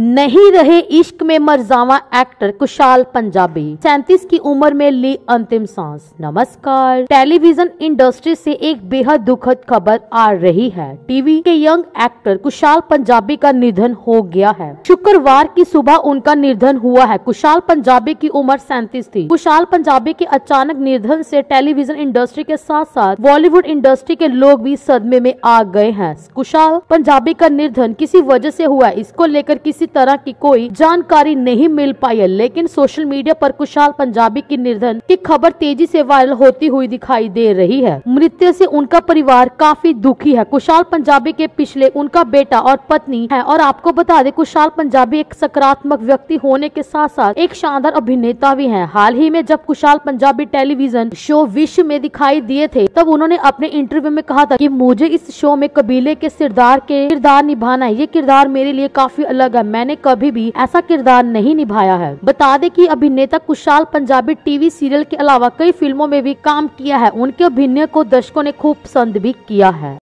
नहीं रहे इश्क में मरजावा एक्टर कुशाल पंजाबी सैंतीस की उम्र में ली अंतिम सांस नमस्कार टेलीविजन इंडस्ट्री से एक बेहद दुखद खबर आ रही है टीवी के यंग एक्टर कुशाल पंजाबी का निधन हो गया है शुक्रवार की सुबह उनका निर्धन हुआ है कुशाल पंजाबी की उम्र सैंतीस थी कुशाल पंजाबी के अचानक निर्धन से टेलीविजन इंडस्ट्री के साथ साथ बॉलीवुड इंडस्ट्री के लोग भी सदमे में आ गए हैं कुशाल पंजाबी का निर्धन किसी वजह से हुआ इसको लेकर किसी तरह की कोई जानकारी नहीं मिल पाई है लेकिन सोशल मीडिया पर कुशाल पंजाबी की निर्धन की खबर तेजी से वायरल होती हुई दिखाई दे रही है मृत्यु से उनका परिवार काफी दुखी है कुशाल पंजाबी के पिछले उनका बेटा और पत्नी है और आपको बता दे कुशाल पंजाबी पंजाबी एक सकारात्मक व्यक्ति होने के साथ साथ एक शानदार अभिनेता भी हैं। हाल ही में जब कुशाल पंजाबी टेलीविजन शो विश्व में दिखाई दिए थे तब उन्होंने अपने इंटरव्यू में कहा था कि मुझे इस शो में कबीले के सिरदार के किरदार निभाना है ये किरदार मेरे लिए काफी अलग है मैंने कभी भी ऐसा किरदार नहीं निभाया है बता दे की अभिनेता कुशाल पंजाबी टीवी सीरियल के अलावा कई फिल्मों में भी काम किया है उनके अभिनय को दर्शकों ने खूब पसंद भी किया है